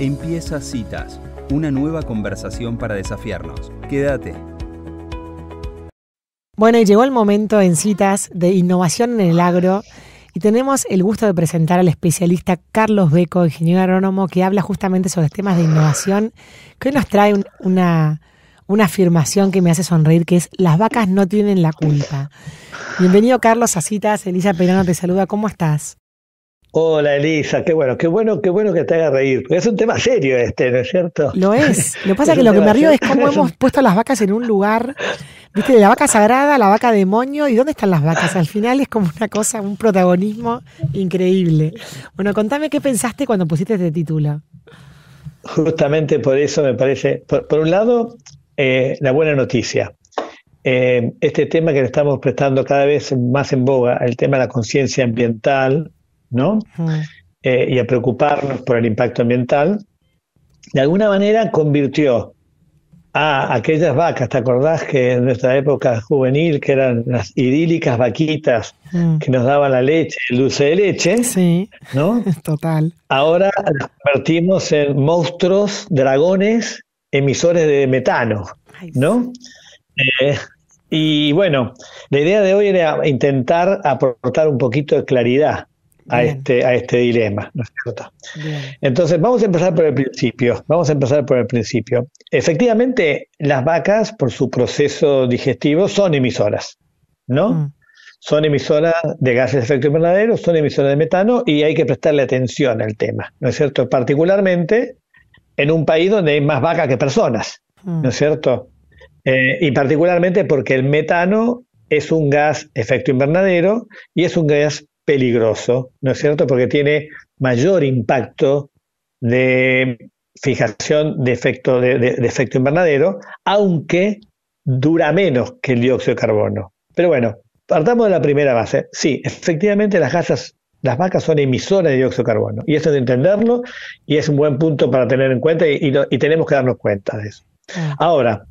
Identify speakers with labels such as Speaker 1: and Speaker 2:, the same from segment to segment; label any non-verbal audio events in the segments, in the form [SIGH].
Speaker 1: Empieza Citas, una nueva conversación para desafiarnos. Quédate. Bueno, y llegó el momento en Citas de innovación en el agro. Y tenemos el gusto de presentar al especialista Carlos Beco, ingeniero agrónomo, que habla justamente sobre temas de innovación, que hoy nos trae una, una afirmación que me hace sonreír, que es las vacas no tienen la culpa. Bienvenido Carlos a Citas, Elisa Perano te saluda, ¿cómo estás?
Speaker 2: Hola Elisa, qué bueno, qué bueno, qué bueno que te haga reír, es un tema serio este, ¿no es cierto? Lo es. [LAUGHS] Lo que pasa es que lo que me río es cómo hemos [LAUGHS]
Speaker 1: puesto las vacas en un lugar, viste, la vaca sagrada, la vaca demonio, ¿y dónde están las vacas? Al final es como una cosa, un protagonismo increíble. Bueno, contame qué pensaste cuando pusiste este título.
Speaker 2: Justamente por eso me parece, por, un lado, eh, la buena noticia. Eh, este tema que le estamos prestando cada vez más en boga, el tema de la conciencia ambiental, ¿no? Eh, y a preocuparnos por el impacto ambiental, de alguna manera convirtió a aquellas vacas, ¿te acordás que en nuestra época juvenil, que eran las idílicas vaquitas mm. que nos daban la leche, el dulce de leche? Sí, ¿no? [LAUGHS] Total. Ahora las convertimos en monstruos, dragones, emisores de metano, ¿no? Eh, y bueno, la idea de hoy era intentar aportar un poquito de claridad a, este, a este dilema, ¿no es cierto? Entonces, vamos a empezar por el principio, vamos a empezar por el principio. Efectivamente, las vacas, por su proceso digestivo, son emisoras, ¿no? Mm. Son emisoras de gases de efecto invernadero, son emisoras de metano y hay que prestarle atención al tema, ¿no es cierto? Particularmente en un país donde hay más vacas que personas, ¿no es mm. cierto? Eh, y particularmente porque el metano es un gas efecto invernadero y es un gas peligroso, ¿no es cierto? Porque tiene mayor impacto de fijación de efecto, invernadero, aunque dura menos que el dióxido de carbono. Pero bueno, partamos de la primera base. Sí, efectivamente las gasas, las vacas son emisoras de dióxido de carbono. Y eso es de entenderlo y es un buen punto para tener en cuenta y tenemos que darnos cuenta de eso. Ah. Ahora,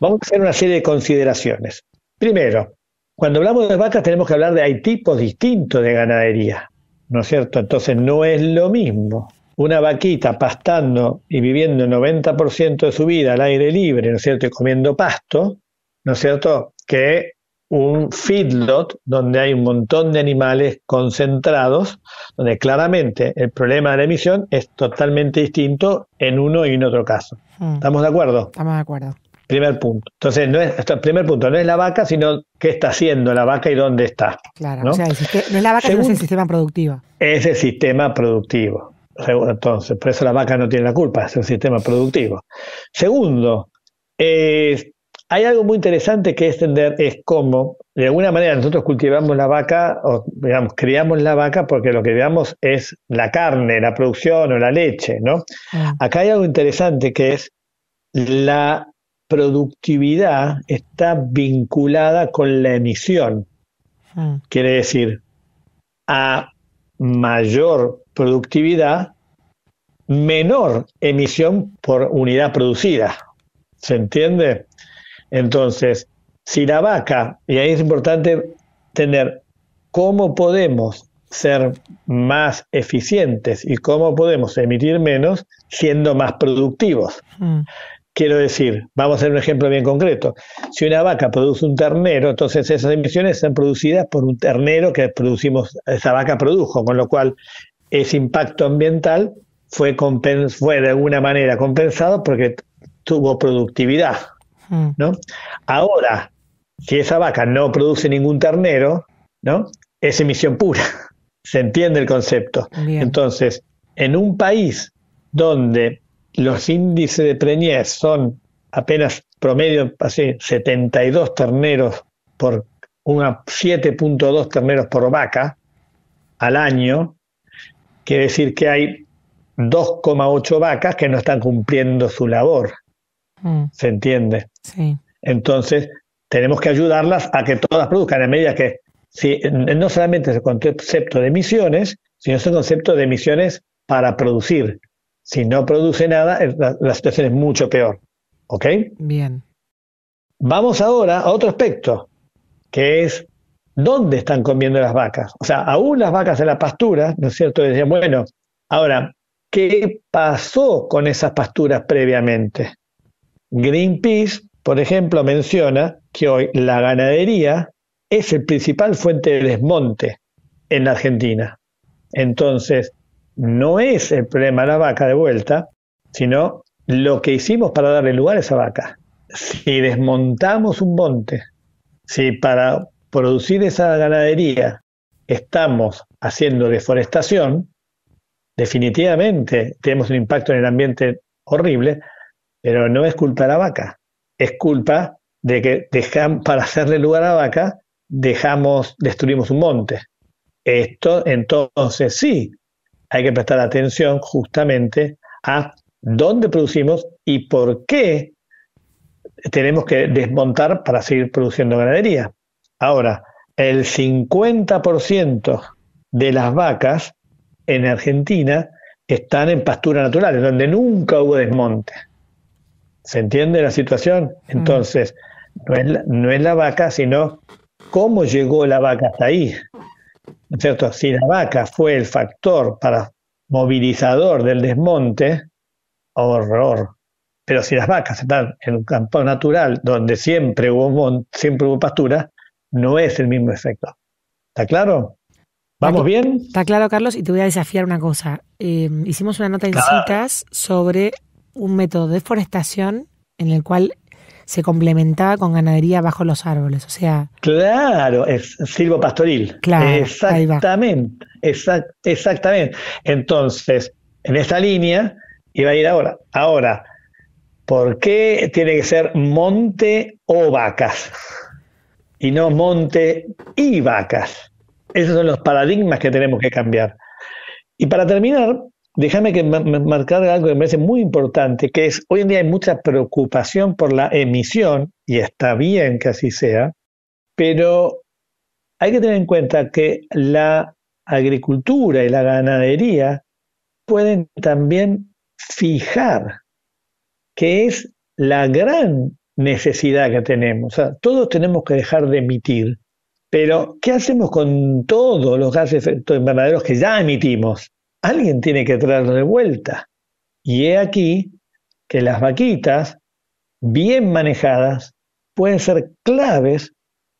Speaker 2: vamos a hacer una serie de consideraciones. Primero, cuando hablamos de vacas tenemos que hablar de hay tipos distintos de ganadería, ¿no es cierto? Entonces no es lo mismo una vaquita pastando y viviendo el 90% de su vida al aire libre, ¿no es cierto? Y comiendo pasto, ¿no es cierto? Que un feedlot donde hay un montón de animales concentrados, donde claramente el problema de la emisión es totalmente distinto en uno y en otro caso. Mm. ¿Estamos de acuerdo?
Speaker 1: Estamos de acuerdo.
Speaker 2: Primer punto. Entonces, no es, primer punto, no es la vaca, sino qué está haciendo la vaca y dónde está. Claro, o sea,
Speaker 1: es la vaca, es el sistema productivo.
Speaker 2: Es el sistema productivo. Entonces, por eso la vaca no tiene la culpa, es el sistema productivo. Segundo, eh, hay algo muy interesante que entender es cómo, de alguna manera, nosotros cultivamos la vaca, o digamos, criamos la vaca porque lo que veamos es la carne, la producción o la leche, ¿no? Ah. Acá hay algo interesante que es la productividad está vinculada con la emisión. Hmm. Quiere decir, a mayor productividad, menor emisión por unidad producida. ¿Se entiende? Entonces, si la vaca, y ahí es importante tener cómo podemos ser más eficientes y cómo podemos emitir menos siendo más productivos. Hmm. Quiero decir, vamos a hacer un ejemplo bien concreto. Si una vaca produce un ternero, entonces esas emisiones están producidas por un ternero que producimos, esa vaca produjo, con lo cual ese impacto ambiental fue, de alguna manera compensado porque tuvo productividad. Hmm. ¿no? Ahora, si esa vaca no produce ningún ternero, ¿no? es emisión pura. [LAUGHS] Se entiende el concepto. Entonces, en un país donde los índices de preñez son apenas promedio, así, 72 terneros por una 7.2 terneros por vaca al año, quiere decir que hay 2,8 vacas que no están cumpliendo su labor. Mm. ¿Se entiende? Sí. Entonces, tenemos que ayudarlas a que todas produzcan, en medida que si, no solamente es el concepto de emisiones, sino es el concepto de emisiones para producir. Si no produce nada, la, situación es mucho peor. ¿Ok? Bien. Vamos ahora a otro aspecto, que es dónde están comiendo las vacas. O sea, aún las vacas en la pastura, ¿no es cierto? Decían, bueno, ahora, ¿qué pasó con esas pasturas previamente? Greenpeace, por ejemplo, menciona que hoy la ganadería es el principal fuente de desmonte en la Argentina. Entonces, no es el problema la vaca de vuelta, sino lo que hicimos para darle lugar a esa vaca. Si desmontamos un monte, si para producir esa ganadería estamos haciendo deforestación, definitivamente tenemos un impacto en el ambiente horrible, pero no es culpa de la vaca, es culpa de que para hacerle lugar a la vaca dejamos, destruimos un monte. Esto entonces sí hay que prestar atención justamente a dónde producimos y por qué tenemos que desmontar para seguir produciendo ganadería. Ahora, el 50% de las vacas en Argentina están en natural, naturales, donde nunca hubo desmonte. ¿Se entiende la situación? Mm. Entonces, no es la, no es la vaca, sino cómo llegó la vaca hasta ahí cierto? Si la vaca fue el factor para movilizador del desmonte, horror. Pero si las vacas están en un campo natural donde siempre hubo, siempre hubo pastura, no es el mismo efecto. ¿Está claro? ¿Vamos bien?
Speaker 1: Está claro, Carlos, y te voy a desafiar una cosa. Eh, hicimos una nota en citas sobre un método de deforestación en el cual se complementaba con ganadería bajo los árboles, o sea...
Speaker 2: Claro, es silvopastoril. pastoril, exactamente, exactamente. Entonces, en esta línea iba a ir ahora. Ahora, ¿por qué tiene que ser monte o vacas? Y no monte y vacas. Esos son los paradigmas que tenemos que cambiar. Y para terminar, Déjame que marcar algo que me parece muy importante, que es hoy en día hay mucha preocupación por la emisión, y está bien que así sea, pero hay que tener en cuenta que la agricultura y la ganadería pueden también fijar que es la gran necesidad que tenemos. todos tenemos que dejar de emitir, pero ¿qué hacemos con todos los gases efecto invernadero que ya emitimos? alguien tiene que traer de vuelta. Y he aquí que las vaquitas, bien manejadas, pueden ser claves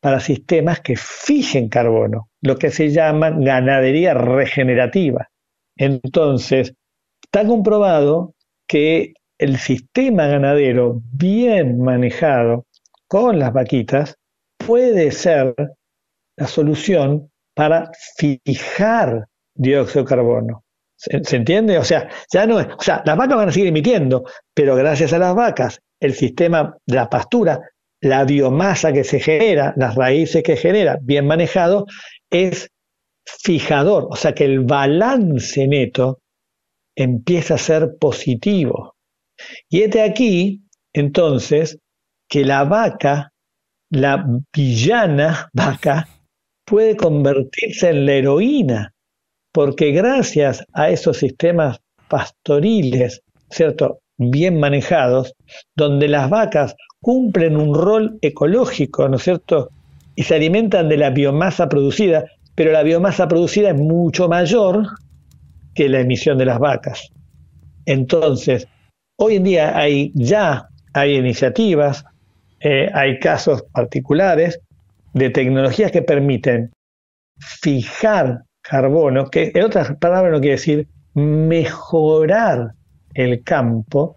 Speaker 2: para sistemas que fijen carbono, lo que se llama ganadería regenerativa. Entonces, está comprobado que el sistema ganadero bien manejado con las vaquitas puede ser la solución para fijar dióxido de carbono. ¿Se, entiende? O sea, ya no o sea, las vacas van a seguir emitiendo, pero gracias a las vacas, el sistema de la pastura, la biomasa que se genera, las raíces que genera, bien manejado, es fijador. O sea que el balance neto empieza a ser positivo. Y este aquí, entonces, que la vaca, la villana vaca, puede convertirse en la heroína porque gracias a esos sistemas pastoriles, ¿cierto? bien manejados, donde las vacas cumplen un rol ecológico, ¿no es cierto? Y se alimentan de la biomasa producida, pero la biomasa producida es mucho mayor que la emisión de las vacas. Entonces, hoy en día hay ya hay iniciativas, eh, hay casos particulares de tecnologías que permiten fijar carbono, que en otras palabras no quiere decir mejorar el campo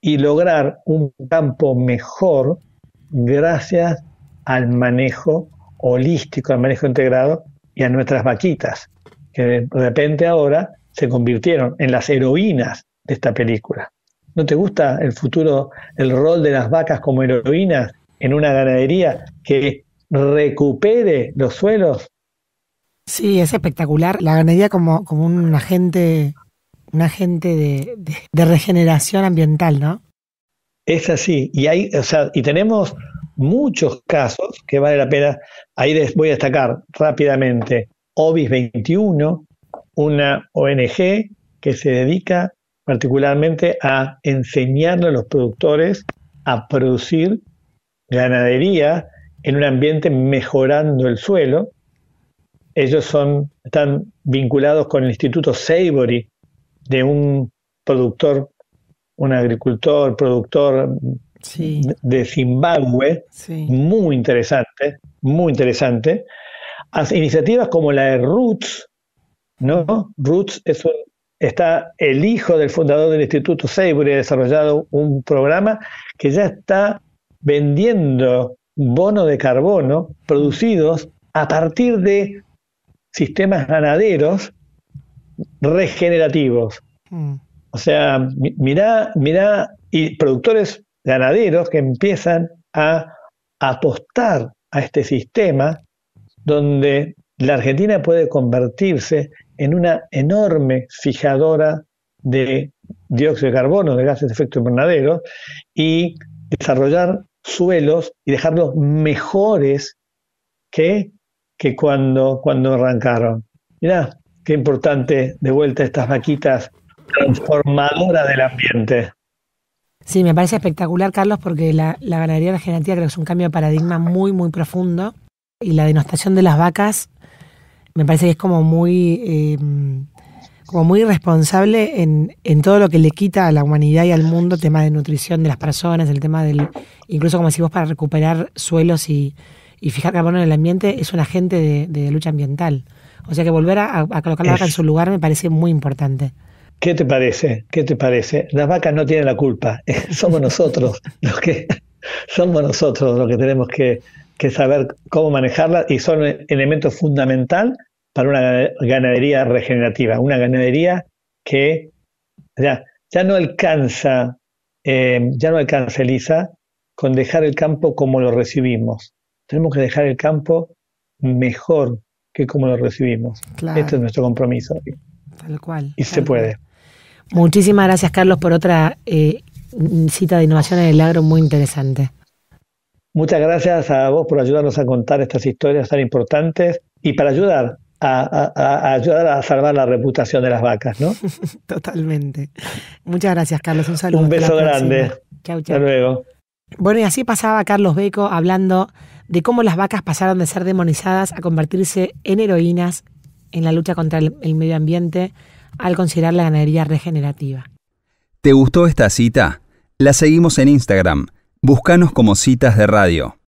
Speaker 2: y lograr un campo mejor gracias al manejo holístico, al manejo integrado y a nuestras vaquitas, que de repente ahora se convirtieron en las heroínas de esta película. ¿No te gusta el futuro, el rol de las vacas como heroínas en una ganadería que recupere los suelos Sí,
Speaker 1: es espectacular. La ganadería como, un agente, un agente de, regeneración ambiental, ¿no?
Speaker 2: Es así. Y hay, o sea, y tenemos muchos casos que vale la pena. Ahí les voy a destacar rápidamente Obis 21, una ONG que se dedica particularmente a enseñarle a los productores a producir ganadería en un ambiente mejorando el suelo ellos están vinculados con el Instituto Savory de un productor, un agricultor, productor de Zimbabue, muy interesante, muy interesante. iniciativas como la de Roots, ¿no? Roots es está el hijo del fundador del Instituto Savory, ha desarrollado un programa que ya está vendiendo bonos de carbono producidos a partir de sistemas ganaderos regenerativos. Mm. O sea, mirá, mirá, y productores ganaderos que empiezan a apostar a este sistema donde la Argentina puede convertirse en una enorme fijadora de dióxido de carbono, de gases de efecto invernadero, y desarrollar suelos y dejarlos mejores que que cuando, cuando arrancaron. Mirá, qué importante de vuelta estas vaquitas transformadoras del ambiente.
Speaker 1: Sí, me parece espectacular, Carlos, porque la, la ganadería regenerativa creo que es un cambio de paradigma muy, muy profundo. Y la denostación de las vacas me parece que es como muy, eh, como muy irresponsable en, en, todo lo que le quita a la humanidad y al mundo, tema de nutrición de las personas, el tema del, incluso como decimos vos, para recuperar suelos y, y fijar carbono en el ambiente es un agente de, lucha ambiental. O sea que volver a, colocar la vaca en su lugar me parece muy importante.
Speaker 2: ¿Qué te parece? ¿Qué te parece? Las vacas no tienen la culpa, [LAUGHS] somos nosotros los que somos nosotros los que tenemos que, saber cómo manejarlas y son elementos fundamental para una ganadería regenerativa, una ganadería que ya, ya no alcanza, eh, ya no alcanza, Elisa, con dejar el campo como lo recibimos tenemos que dejar el campo mejor que como lo recibimos. Este es nuestro compromiso. Tal cual. Y se puede.
Speaker 1: Muchísimas gracias, Carlos, por otra eh, cita de innovación en el agro muy interesante.
Speaker 2: Muchas gracias a vos por ayudarnos a contar estas historias tan importantes y para ayudar a, ayudar a salvar la reputación de las vacas, ¿no? [LAUGHS]
Speaker 1: Totalmente. Muchas gracias, Carlos. Un saludo. Un beso grande. Chao, chao. Hasta luego. Bueno, y así pasaba Carlos Beco hablando de cómo las vacas pasaron de ser demonizadas a convertirse en heroínas en la lucha contra el, medio ambiente al considerar la ganadería regenerativa. ¿Te
Speaker 2: gustó esta cita? La seguimos en Instagram. Búscanos como citas de radio.